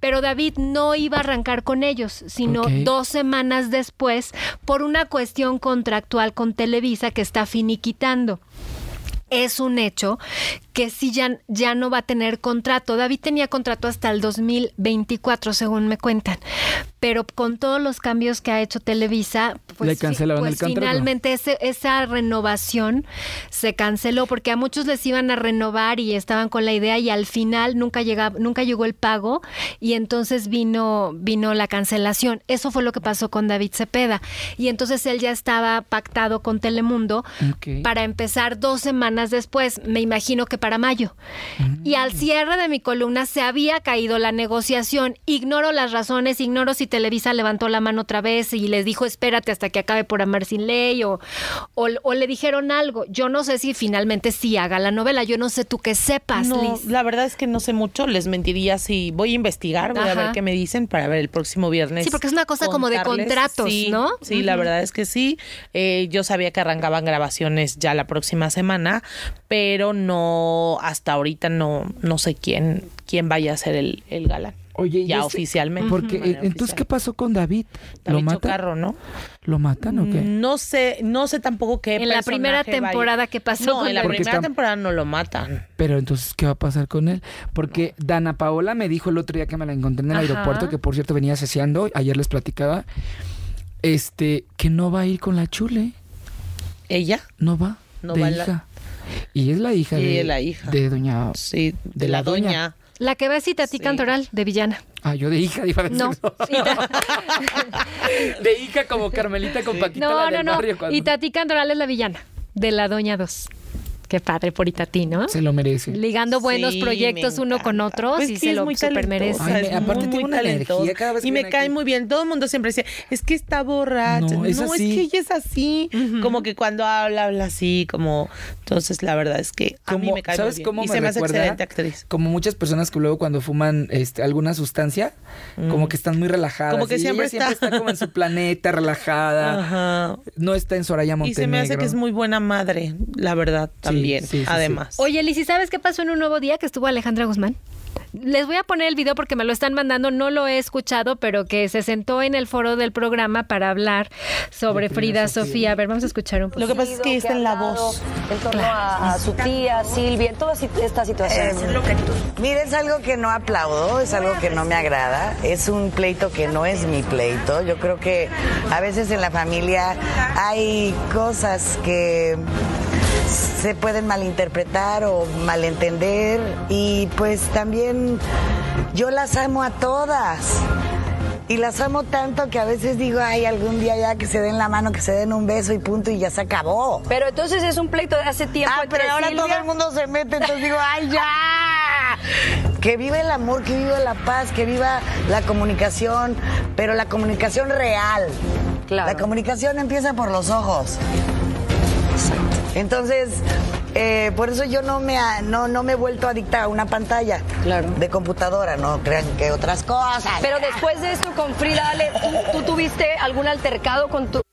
pero David no iba a arrancar con ellos, sino dos semanas después por una cuestión contractual con Televisa que está finiquitando es un hecho que sí ya, ya no va a tener contrato. David tenía contrato hasta el 2024, según me cuentan. Pero con todos los cambios que ha hecho Televisa, pues, pues finalmente esa renovación se canceló porque a muchos les iban a renovar y estaban con la idea y al final nunca, llegaba, nunca llegó el pago y entonces vino, vino la cancelación. Eso fue lo que pasó con David Cepeda. Y entonces él ya estaba pactado con Telemundo para empezar dos semanas después. Me imagino que para mayo. Y al mm. cierre de mi columna se había caído la negociación. Ignoro las razones, ignoro si Televisa levantó la mano otra vez y les dijo espérate hasta que acabe por amar sin ley o, o, le dijeron algo. Yo no sé si finalmente sí haga la novela. Yo no sé tú qué sepas, La verdad es que no sé mucho. Les mentiría si voy a investigar, voy a ver qué me dicen para ver el próximo viernes. Sí, porque es una cosa como de contratos, ¿no? Sí, la verdad es que sí. Eh, yo sabía que arrancaban grabaciones ya la próxima semana, pero no hasta ahorita no, no sé quién, quién vaya a ser el, el galán. Oye, ya este? oficialmente. Porque, eh, entonces, ¿qué pasó con David? ¿Lo David matan? ¿no? ¿Lo matan o qué? Mm, no sé, no sé tampoco qué. En la primera temporada que pasó. No, en la primera temporada no lo matan. Pero entonces, ¿qué va a pasar con él? Porque Dana Paola me dijo el otro día que me la encontré en el aeropuerto, que por cierto venía ceseando, ayer les platicaba, este, que no va a ir con la chule. ¿Ella? No va. No va hija. Y es la hija, de, la hija. de doña... Sí, de, la, doña. La que va y Tati Cantoral, de villana. Ah, yo de hija, iba a decir. No. de hija como Carmelita con Paquita. No, la no, no. Y Tati Cantoral es la villana, de la Doña 2 padre por Itatí, ¿no? Se lo merece. Ligando buenos proyectos uno con otro pues y se lo merece. aparte muy, tiene una energía cada vez Y me cae muy bien. Todo el mundo siempre dice, es que está borracha. No, es, es que ella es así. Como que cuando habla, habla así, como... Entonces, la verdad es que a mí me cae muy bien. y se me hace excelente actriz. Como muchas personas que luego cuando fuman este, alguna sustancia, como mm. que están muy relajadas. Como que siempre, está... como en su planeta, relajada. Ajá. No está en Soraya Montenegro. Y se me hace que es muy buena madre, la verdad, también bien, además. Oye, Liz, ¿sabes qué pasó en un nuevo día que estuvo Alejandra Guzmán? Les voy a poner el video porque me lo están mandando, no lo he escuchado, pero que se sentó en el foro del programa para hablar sobre Frida Sofía. A ver, vamos a escuchar un poquito Lo que pasa es que está en la voz. En torno a, su tía, Silvia, en toda esta situación. Es es algo que no aplaudo, es algo que no me agrada, es un pleito que no es mi pleito. Yo creo que a veces en la familia hay cosas que se pueden malinterpretar o malentender y pues también yo las amo a todas. Y las amo tanto que a veces digo, ay, algún día ya que se den la mano, que se den un beso y punto y ya se acabó. Pero entonces es un pleito de hace tiempo. Ah, pero ahora todo el mundo se mete, entonces digo, ay, ya. Que viva el amor, que viva la paz, que viva la comunicación, pero la comunicación real. La comunicación empieza por los ojos. Entonces, eh, por eso yo no me, no, no me he vuelto adicta a una pantalla de computadora, no crean que otras cosas. Pero después de eso con Frida, ¿tú, tuviste algún altercado con tu,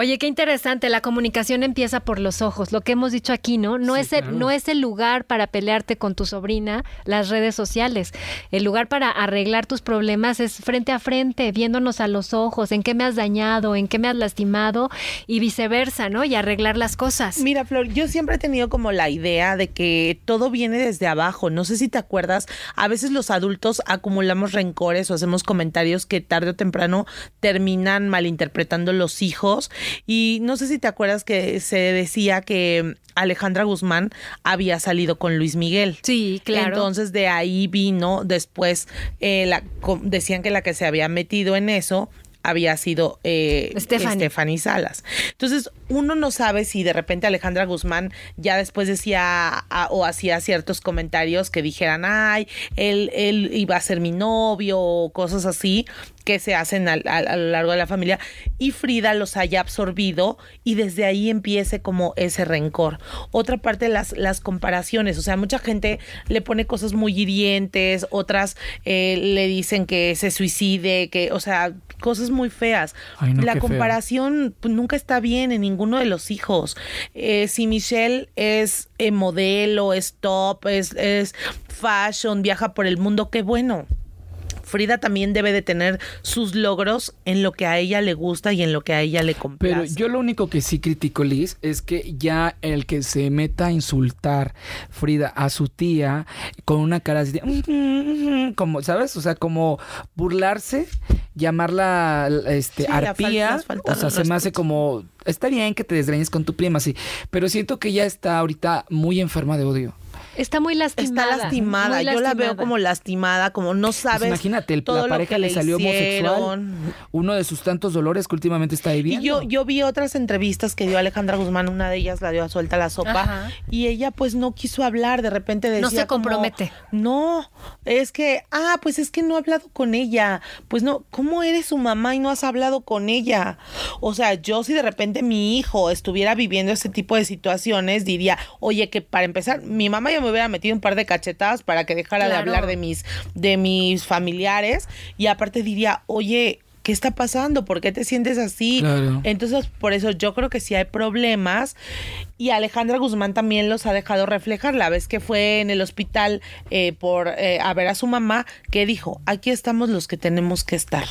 Oye, qué interesante, la comunicación empieza por los ojos, lo que hemos dicho aquí, ¿no? No, es, el, no es el lugar para pelearte con tu sobrina, las redes sociales. El lugar para arreglar tus problemas es frente a frente, viéndonos a los ojos, en qué me has dañado, en qué me has lastimado y viceversa, ¿no? Y arreglar las cosas. Mira, Flor, yo siempre he tenido como la idea de que todo viene desde abajo. No sé si te acuerdas, a veces los adultos acumulamos rencores o hacemos comentarios que tarde o temprano terminan malinterpretando los hijos y no sé si te acuerdas que se decía que Alejandra Guzmán había salido con Luis Miguel. Sí, claro. Entonces de ahí vino después, eh, la, decían que la que se había metido en eso había sido eh, Stephanie. Salas. Entonces, uno no sabe si de repente Alejandra Guzmán ya después decía o hacía ciertos comentarios que dijeran, ay, él, él iba a ser mi novio o cosas así, que se hacen a lo largo de la familia y Frida los haya absorbido y desde ahí empiece como ese rencor. Otra parte, las, las comparaciones, o sea, mucha gente le pone cosas muy hirientes, otras eh, le dicen que se suicide, que, o sea, cosas muy feas. la comparación pues, nunca está bien en ninguno de los hijos. Eh, si Michelle es eh, modelo, es top, es, es fashion, viaja por el mundo, qué bueno. Frida también debe de tener sus logros en lo que a ella le gusta y en lo que a ella le complace. Pero yo lo único que sí critico, Liz, es que ya el que se meta a insultar Frida a su tía con una cara así de, mm, mm, mm, como, ¿sabes? O sea, como burlarse, llamarla este, arpía, o sea, se me hace como, está bien que te desgreñes con tu prima, sí, pero siento que ya está ahorita muy enferma de odio. Está muy lastimada. Está lastimada. Yo la veo como lastimada, como no pues sabes. imagínate, la pareja le, salió homosexual. Uno de sus tantos dolores que últimamente está viviendo. Y yo, vi otras entrevistas que dio Alejandra Guzmán, una de ellas la dio a suelta la sopa, y ella pues no quiso hablar, de repente decía. No se compromete. no, es que, ah, pues es que no he hablado con ella. Pues no, ¿cómo eres su mamá y no has hablado con ella? O sea, yo si de repente mi hijo estuviera viviendo ese tipo de situaciones, diría, oye, que para empezar, mi mamá ya me me hubiera metido un par de cachetadas para que dejara de hablar de mis, de mis familiares. Y aparte diría, oye, ¿qué está pasando? ¿Por qué te sientes así? Entonces, por eso yo creo que sí hay problemas. Y Alejandra Guzmán también los ha dejado reflejar. La vez que fue en el hospital eh, por eh, a ver a su mamá, que dijo, aquí estamos los que tenemos que estar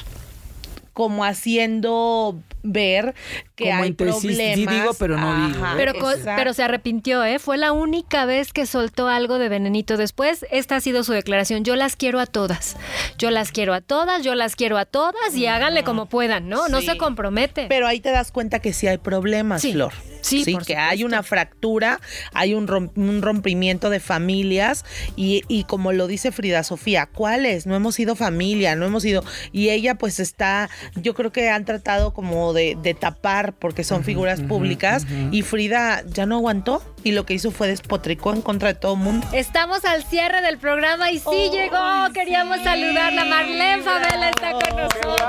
como haciendo ver que hay problemas. digo, pero no ¿eh? Pero, se arrepintió, ¿eh? Fue la única vez que soltó algo de venenito después. Esta ha sido su declaración. Yo las quiero a todas. Yo las quiero a todas, yo las quiero a todas y háganle como puedan, ¿no? No se compromete. Pero ahí te das cuenta que sí hay problemas, sí. Flor. Sí, que hay una fractura, hay un, rompimiento de familias y, como lo dice Frida Sofía, ¿cuáles? No hemos sido familia, no hemos sido... Y ella pues está, yo creo que han tratado como de, de tapar porque son figuras públicas y Frida ya no aguantó y lo que hizo fue despotricó en contra de todo el mundo. Estamos al cierre del programa y sí llegó. Queríamos saludarla. Marlene Fabela está con oh, nosotros.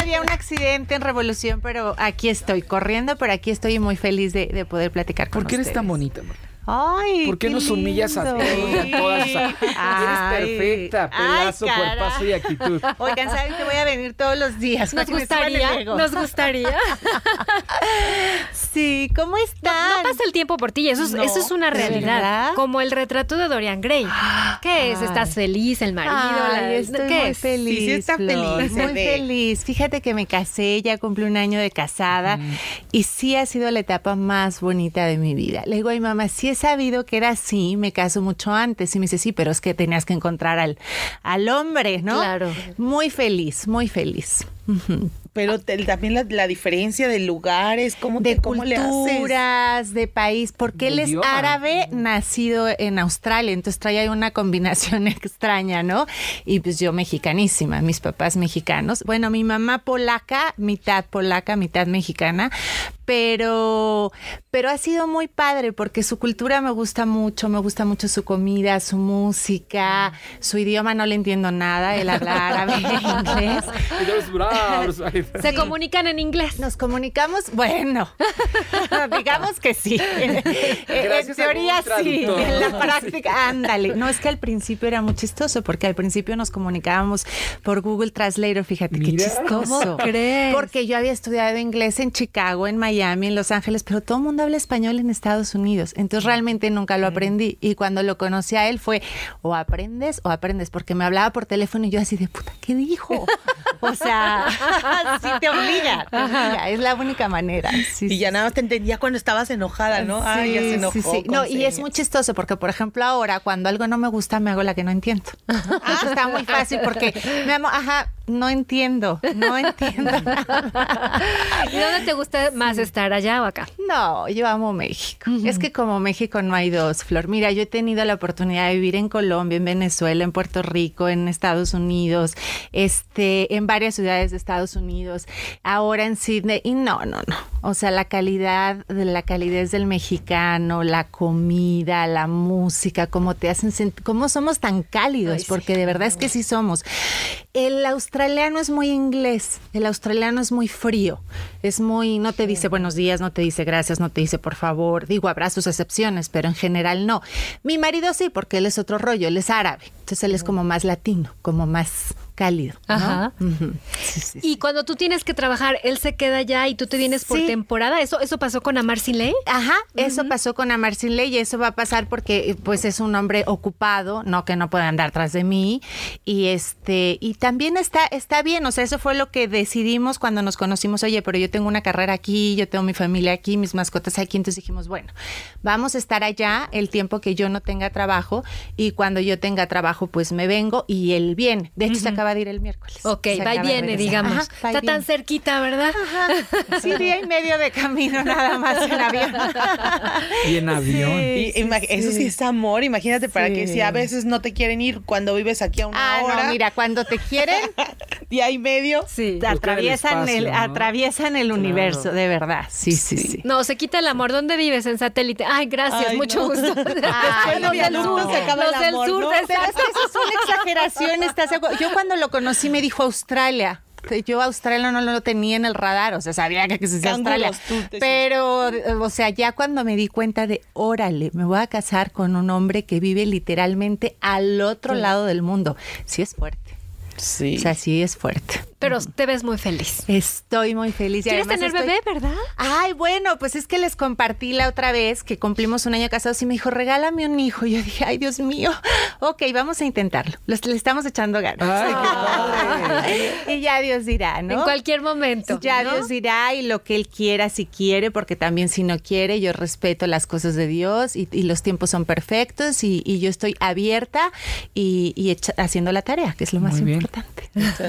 Había un accidente en Revolución, pero aquí estoy corriendo, pero aquí estoy muy feliz de, poder platicar con ¿Por qué eres tan bonita, Marlene? Ay, ¿Por qué, nos humillas a todos? y A todas? Eres perfecta, pedazo, ay, cuerpazo y actitud. Oigan, saben que voy a venir todos los días. Nos gustaría, nos gustaría. sí, ¿cómo están? No, pasa el tiempo por ti, eso es, eso es una realidad. Como el retrato de Dorian Gray. Ah, ¿Qué es? ¿Estás feliz? ¿El marido? Estoy muy feliz. Sí, está feliz. Muy feliz. Fíjate que me casé, ya cumplí un año de casada y sí ha sido la etapa más bonita de mi vida. Le digo ay mamá, sí sabido que era así, me caso mucho antes. Y me dice, sí, pero es que tenías que encontrar al, al hombre, ¿no? Claro. Muy feliz, muy feliz. Pero ah. también la, diferencia de lugares, cómo, de culturas, de país, porque él es árabe nacido en Australia, entonces trae una combinación extraña, ¿no? Y pues yo mexicanísima, mis papás mexicanos. Bueno, mi mamá polaca, mitad polaca, mitad mexicana, pero, pero ha sido muy padre porque su cultura me gusta mucho, me gusta mucho su comida, su música, mm. su idioma no le entiendo nada, él habla árabe, inglés. Se comunican en inglés. Nos comunicamos, bueno, digamos que sí. En, teoría sí, en la práctica, ándale. No es que al principio era muy chistoso, porque al principio nos comunicábamos por Google Translator, fíjate qué chistoso. ¿Cómo Porque yo había estudiado inglés en Chicago, en Miami, en Los Ángeles, pero todo el mundo habla español en Estados Unidos. Entonces realmente nunca lo aprendí. Y cuando lo conocí a él fue o aprendes o aprendes, porque me hablaba por teléfono y yo así de puta, ¿qué dijo? O sea, si te obliga, es la única manera. y ya nada más te entendía cuando estabas enojada, ¿no? Sí, ya se enojó. No, y es muy chistoso porque, por ejemplo, ahora cuando algo no me gusta, me hago la que no entiendo. Ah. está muy fácil porque me amo, ajá, no entiendo, no entiendo. ¿Y dónde te gusta más estar, allá o acá? No, yo amo México. Es que como México no hay dos, Flor. Mira, yo he tenido la oportunidad de vivir en Colombia, en Venezuela, en Puerto Rico, en Estados Unidos, este, en varias ciudades de Estados Unidos, ahora en Sydney, y no, no, no. O sea, la calidad, la calidez del mexicano, la comida, la música, cómo te hacen sentir, cómo somos tan cálidos, porque de verdad es que sí somos. El australiano es muy inglés, el australiano es muy frío, es muy, no te dice buenos días, no te dice gracias, no te dice por favor, digo, habrá sus excepciones, pero en general no. Mi marido sí, porque él es otro rollo, él es árabe, entonces él es como más latino, como más cálido. Ajá. y cuando tú tienes que trabajar, él se queda allá y tú te vienes por temporada. ¿Eso, eso pasó con Amar Sin Ley? Ajá, eso pasó con Amar Sin Ley y eso va a pasar porque pues es un hombre ocupado, no que no puede andar tras de mí. Y este, y también está, está bien, o sea, eso fue lo que decidimos cuando nos conocimos, oye, pero yo tengo una carrera aquí, yo tengo mi familia aquí, mis mascotas aquí, entonces dijimos, bueno, vamos a estar allá el tiempo que yo no tenga trabajo y cuando yo tenga trabajo, pues me vengo y él bien, De hecho, se acaba va a ir el miércoles. Ok, va y viene, digamos. Está tan cerquita, ¿verdad? Sí, día y medio de camino nada más en avión. Y en avión. eso sí es amor, imagínate, para que si a veces no te quieren ir cuando vives aquí a una ah, hora. mira, cuando te quieren, día y medio, sí. atraviesan el, atraviesan el universo, de verdad. Sí, sí, sí, No, se quita el amor. ¿Dónde vives? En satélite. Ay, gracias, mucho gusto. los del sur, los del sur, es eso es una exageración, estás Yo cuando lo conocí me dijo Australia. Yo Australia no lo tenía en el radar, o sea, sabía que se decía Australia. Pero, o sea, ya cuando me di cuenta de, órale, me voy a casar con un hombre que vive literalmente al otro lado del mundo. Sí es fuerte. Sí. O sea, sí es fuerte. Pero te ves muy feliz. Estoy muy feliz. ¿Quieres tener bebé, verdad? Ay, bueno, pues es que les compartí la otra vez que cumplimos un año casados y me dijo, regálame un hijo. Y yo dije, ay, Dios mío. Ok, vamos a intentarlo. le estamos echando ganas. y ya Dios dirá, ¿no? En cualquier momento. Ya Dios dirá y lo que Él quiera, si quiere, porque también si no quiere, yo respeto las cosas de Dios y, los tiempos son perfectos y, yo estoy abierta y, haciendo la tarea, que es lo más importante.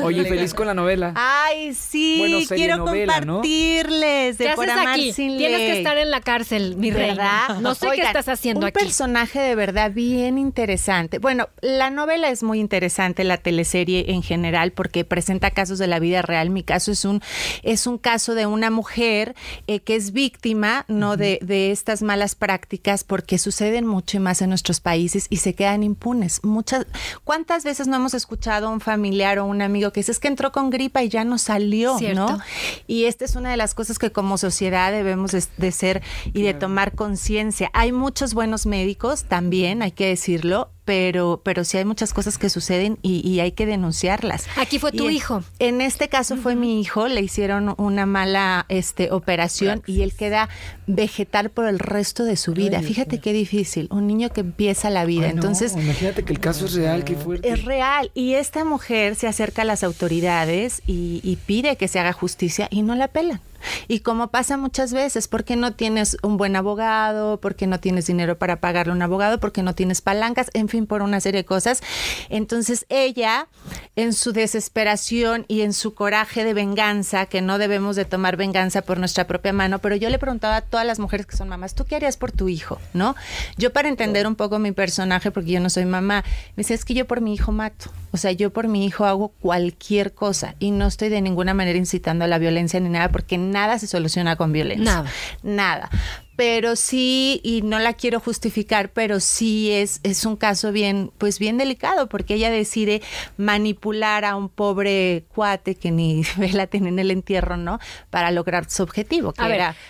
Oye, feliz con la novela. Ay, sí, quiero compartirles de ¿Qué haces aquí? Tienes que estar en la cárcel, mi reina. No sé qué estás haciendo un aquí. Un personaje de verdad bien interesante. Bueno, la novela es muy interesante, la teleserie en general, porque presenta casos de la vida real. Mi caso es un, es un caso de una mujer eh, que es víctima ¿no? de, estas malas prácticas porque suceden mucho más en nuestros países y se quedan impunes. Muchas, ¿Cuántas veces no hemos escuchado a un familiar o un amigo que dice, es que entró con gripa y ya no salió, ¿no? Y esta es una de las cosas que como sociedad debemos de, ser y de tomar conciencia. Hay muchos buenos médicos también, hay que decirlo, pero, pero sí hay muchas cosas que suceden y, hay que denunciarlas. Aquí fue tu hijo. En, este caso fue mi hijo, le hicieron una mala este, operación y él queda vegetal por el resto de su vida. Fíjate qué difícil, un niño que empieza la vida. Entonces, imagínate que el caso es real, qué fuerte. Es real y esta mujer se acerca a las autoridades y, pide que se haga justicia y no la apelan y como pasa muchas veces, porque no tienes un buen abogado, porque no tienes dinero para pagarle a un abogado, porque no tienes palancas, en fin, por una serie de cosas. Entonces ella, en su desesperación y en su coraje de venganza, que no debemos de tomar venganza por nuestra propia mano, pero yo le preguntaba a todas las mujeres que son mamás, ¿tú qué harías por tu hijo? ¿No? Yo para entender un poco mi personaje, porque yo no soy mamá, me decía, es que yo por mi hijo mato. O sea, yo por mi hijo hago cualquier cosa y no estoy de ninguna manera incitando a la violencia ni nada, porque nada se soluciona con violencia. Nada. Nada pero sí, y no la quiero justificar, pero sí es, es un caso bien, pues bien delicado, porque ella decide manipular a un pobre cuate que ni la tiene en el entierro, ¿no? Para lograr su objetivo, que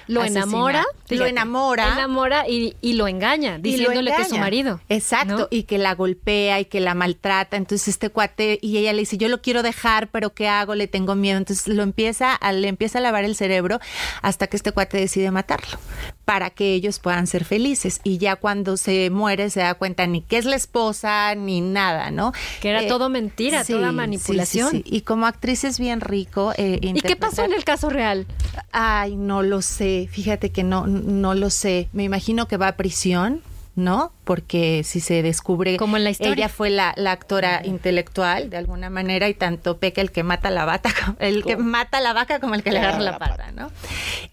lo enamora, lo enamora. Enamora y, lo engaña, diciéndole que es su marido. Exacto, y que la golpea y que la maltrata. Entonces este cuate, y ella le dice, yo lo quiero dejar, pero ¿qué hago? Le tengo miedo. Entonces lo empieza, le empieza a lavar el cerebro hasta que este cuate decide matarlo para que ellos puedan ser felices. Y ya cuando se muere se da cuenta ni que es la esposa, ni nada, ¿no? Que era eh, todo mentira, toda manipulación. y como actriz es bien rico. Eh, ¿Y qué pasó en el caso real? Ay, no lo sé. Fíjate que no, no lo sé. Me imagino que va a prisión, ¿no? porque si se descubre como en la historia ella fue la, la actora intelectual de alguna manera y tanto peca el que mata la vaca el que mata la vaca como el que le agarra la, pata, no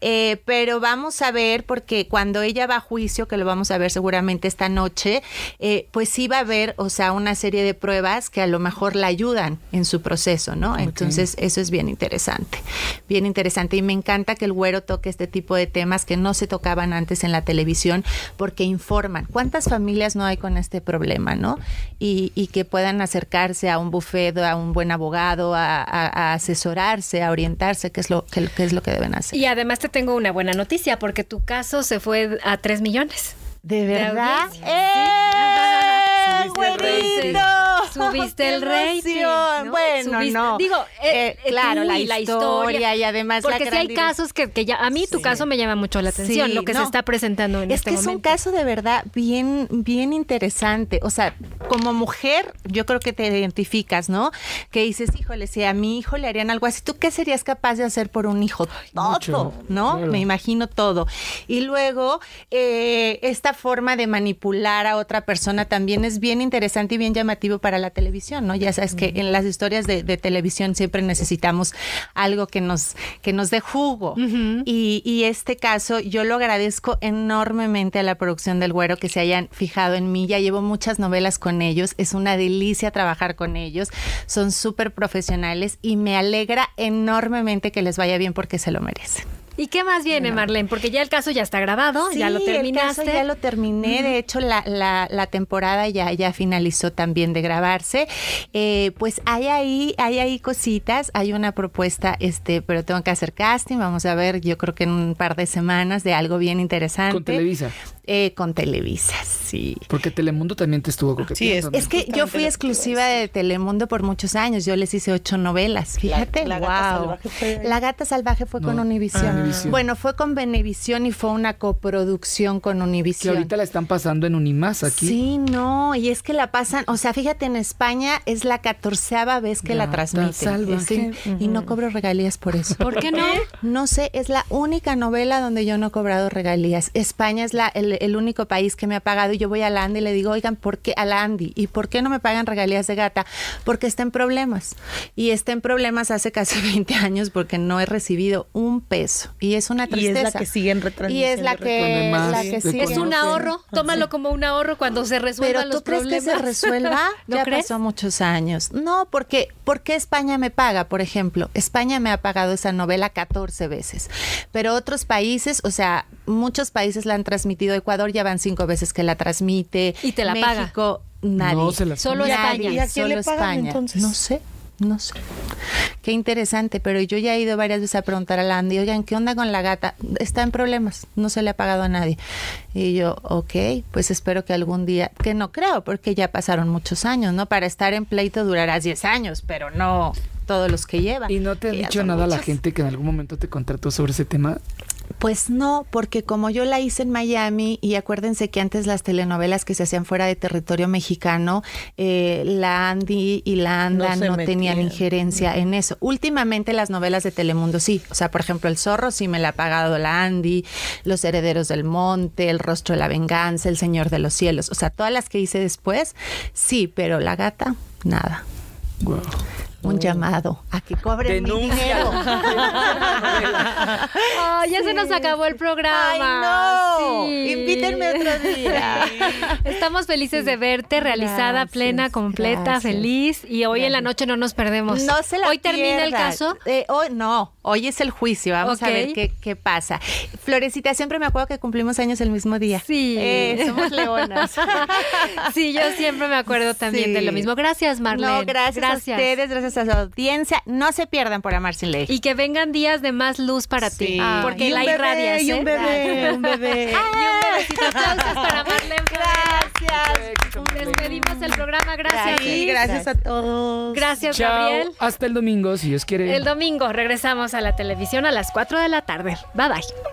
eh, pero vamos a ver porque cuando ella va a juicio que lo vamos a ver seguramente esta noche eh, pues sí va a haber o sea una serie de pruebas que a lo mejor la ayudan en su proceso no entonces eso es bien interesante bien interesante y me encanta que el güero toque este tipo de temas que no se tocaban antes en la televisión porque informan cuántas familias familias no hay con este problema, ¿no? Y, que puedan acercarse a un bufete, a un buen abogado, a, asesorarse, a orientarse, que es, lo, que, es lo que deben hacer. Y además te tengo una buena noticia, porque tu caso se fue a 3 millones. ¿De verdad? ¡Eh! Sí, subiste el rey Bueno, no. Digo, eh, eh, eh, claro, la, historia, la historia, y además Porque si hay casos que, ya, a mí tu caso me llama mucho la atención, lo que se está presentando en es este Es que es un caso de verdad bien, bien interesante. O sea, como mujer, yo creo que te identificas, ¿no? Que dices, híjole, si a mi hijo le harían algo así, ¿tú qué serías capaz de hacer por un hijo? Todo, ¿no? Me imagino todo. Y luego, esta forma de manipular a otra persona también es bien interesante y bien llamativo para la televisión, ¿no? Ya sabes que en las historias de, televisión siempre necesitamos algo que nos, que nos dé jugo. y, y, este caso, yo lo agradezco enormemente a la producción del Güero que se hayan fijado en mí. Ya llevo muchas novelas con ellos, es una delicia trabajar con ellos, son súper profesionales y me alegra enormemente que les vaya bien porque se lo merecen. ¿Y qué más viene, Marlene? Porque ya el caso ya está grabado, ya lo terminaste. ya lo terminé, de hecho la, temporada ya, ya finalizó también de grabarse. Eh, pues hay ahí, hay ahí cositas, hay una propuesta, este, pero tengo que hacer casting, vamos a ver, yo creo que en un par de semanas de algo bien interesante. Con Televisa. Eh, con Televisa, sí. Porque Telemundo también te estuvo coqueteando. Sí, es, que yo fui exclusiva de Telemundo por muchos años. Yo les hice ocho novelas, fíjate. La, Gata Salvaje fue, la Gata Salvaje fue con Univision. Ah, bueno, fue con Venevisión y fue una coproducción con Univision. Que ahorita la están pasando en Unimás aquí. Sí, no, y es que la pasan, o sea, fíjate, en España es la catorceava vez que la transmiten. Y no cobro regalías por eso. ¿Por qué no? No sé, es la única novela donde yo no he cobrado regalías. España es la, el, único país que me ha pagado y yo voy a la Andy y le digo, oigan, ¿por qué a la Andy? ¿Y por qué no me pagan regalías de gata? Porque está en problemas. Y está en problemas hace casi 20 años porque no he recibido un peso. Y es una tristeza. Y es la que siguen retransmitiendo. Y es la que, Es un ahorro, tómalo como un ahorro cuando se resuelva los problemas. ¿Pero tú crees que se resuelva? ¿No ya pasó muchos años. No, porque ¿por qué España me paga, por ejemplo? España me ha pagado esa novela 14 veces. Pero otros países, o sea, muchos países la han transmitido. Ecuador ya van cinco veces que la transmite. Y te la México, paga. México, nadie. No, se la Solo España. Solo España. entonces? No sé. No sé. Qué interesante, pero yo ya he ido varias veces a preguntar a Landy, Andy, oigan, ¿qué onda con la gata? Está en problemas, no se le ha pagado a nadie. Y yo, ok, pues espero que algún día, que no creo, porque ya pasaron muchos años, ¿no? Para estar en pleito durarás 10 años, pero no todos los que lleva. ¿Y no te ha dicho nada la gente que en algún momento te contrató sobre ese tema? Pues no, porque como yo la hice en Miami, y acuérdense que antes las telenovelas que se hacían fuera de territorio mexicano, eh, la Andy y la Anda no, tenían injerencia en eso. Últimamente las novelas de Telemundo sí, o sea, por ejemplo, El Zorro sí me la ha pagado la Andy, Los Herederos del Monte, El Rostro de la Venganza, El Señor de los Cielos, o sea, todas las que hice después, sí, pero La Gata, nada un llamado a que cobren mi dinero. ya se nos acabó el programa. Ay, no. Invítenme otro día. Estamos felices de verte realizada, plena, completa, feliz. Y hoy en la noche no nos perdemos. No se la Hoy termina el caso. Eh, hoy no. Hoy es el juicio. Vamos a ver qué, qué, pasa. Florecita, siempre me acuerdo que cumplimos años el mismo día. Sí. Eh, somos leonas. sí, yo siempre me acuerdo también de lo mismo. Gracias, Marlene. No, gracias, gracias. a ustedes. Gracias su audiencia. No se pierdan por Amar Sin Ley. Y que vengan días de más luz para ti. Ah, porque la irradias. ¿eh? Y un ¿eh? bebé, un bebé. y un Aplausos para Marlene. Gracias. Despedimos el programa. Gracias. Sí, gracias a todos. Gracias, Chao. Gabriel. Hasta el domingo, si Dios quiere. El domingo regresamos a la televisión a las 4 de la tarde. Bye bye.